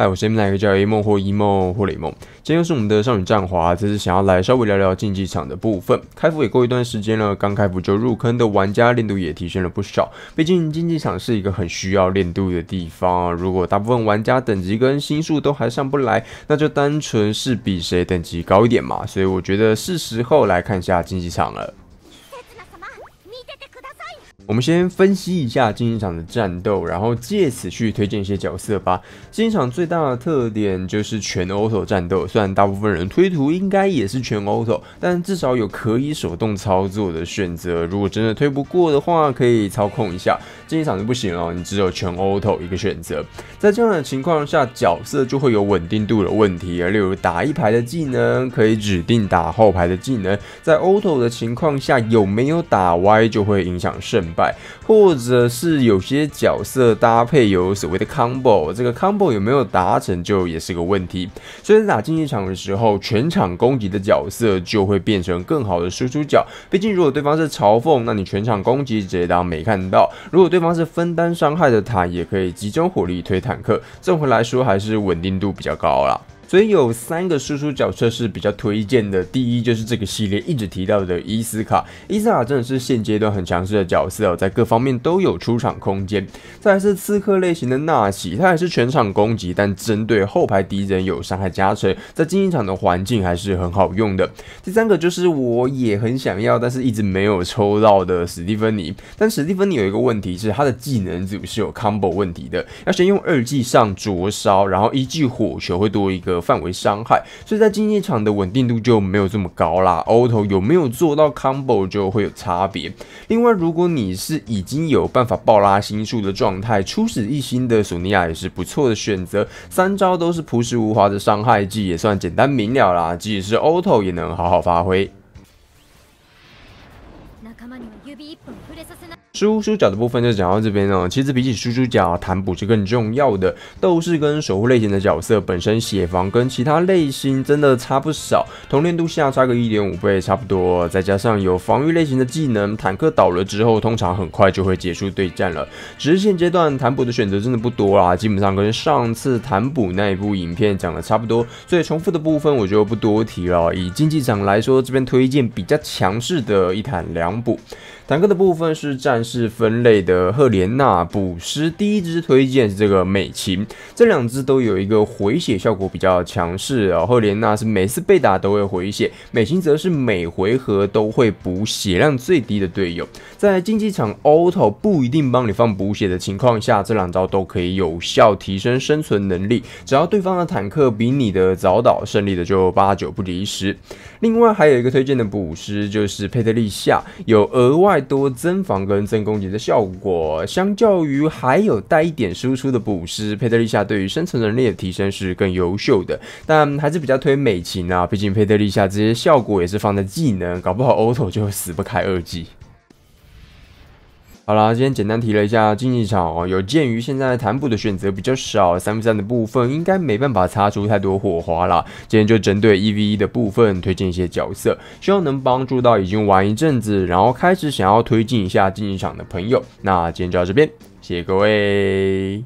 嗨，我是这边那个叫 A 梦或一梦或雷梦。今天又是我们的少女战华，这次想要来稍微聊聊竞技场的部分。开服也过一段时间了，刚开服就入坑的玩家练度也提升了不少。毕竟竞技场是一个很需要练度的地方。如果大部分玩家等级跟星数都还上不来，那就单纯是比谁等级高一点嘛。所以我觉得是时候来看一下竞技场了。我们先分析一下竞技场的战斗，然后借此去推荐一些角色吧。竞技场最大的特点就是全 auto 战斗，虽然大部分人推图应该也是全 auto，但至少有可以手动操作的选择。如果真的推不过的话，可以操控一下。竞技场就不行了，你只有全 auto 一个选择。在这样的情况下，角色就会有稳定度的问题，例如打一排的技能可以指定打后排的技能，在 auto 的情况下有没有打歪就会影响胜。或者是有些角色搭配有所谓的 combo，这个 combo 有没有达成就也是个问题。所以在打竞技场的时候，全场攻击的角色就会变成更好的输出角。毕竟如果对方是嘲讽，那你全场攻击直接当没看到；如果对方是分担伤害的塔，也可以集中火力推坦克。这合来说还是稳定度比较高了。所以有三个输出角色是比较推荐的，第一就是这个系列一直提到的伊斯卡，伊斯卡真的是现阶段很强势的角色，哦，在各方面都有出场空间。再来是刺客类型的纳西，他也是全场攻击，但针对后排敌人有伤害加成，在竞技场的环境还是很好用的。第三个就是我也很想要，但是一直没有抽到的史蒂芬妮，但史蒂芬妮有一个问题是，他的技能组是有 combo 问题的，要先用二技上灼烧，然后一技火球会多一个。范围伤害，所以在竞技场的稳定度就没有这么高啦。Auto 有没有做到 combo 就会有差别。另外，如果你是已经有办法爆拉星数的状态，初始一星的索尼亚也是不错的选择。三招都是朴实无华的伤害技，也算简单明了啦，即使是 Auto 也能好好发挥。输出脚的部分就讲到这边哦。其实比起输出脚，坦补是更重要的。斗士跟守护类型的角色本身血防跟其他类型真的差不少，同练度下差个一点五倍差不多。再加上有防御类型的技能，坦克倒了之后通常很快就会结束对战了。只是现阶段坦补的选择真的不多啦，基本上跟上次坦补那一部影片讲的差不多，所以重复的部分我就不多提了。以竞技场来说，这边推荐比较强势的一坦两。坦克的部分是战士分类的赫莲娜补食，第一支推荐是这个美琴，这两支都有一个回血效果比较强势啊。赫莲娜是每次被打都会回血，美琴则是每回合都会补血量最低的队友。在竞技场 auto 不一定帮你放补血的情况下，这两招都可以有效提升生存能力。只要对方的坦克比你的早倒，胜利的就八九不离十。另外还有一个推荐的补食就是佩特丽夏，有。有额外多增防跟增攻击的效果，相较于还有带一点输出的补食，佩特利夏，对于生存能力的提升是更优秀的。但还是比较推美琴啊，毕竟佩特利夏这些效果也是放在技能，搞不好 auto 就死不开二技。好啦，今天简单提了一下竞技场哦。有鉴于现在谈补的选择比较少，三 v 三的部分应该没办法擦出太多火花啦。今天就针对一 v 一的部分推荐一些角色，希望能帮助到已经玩一阵子，然后开始想要推进一下竞技场的朋友。那今天就到这边，谢谢各位。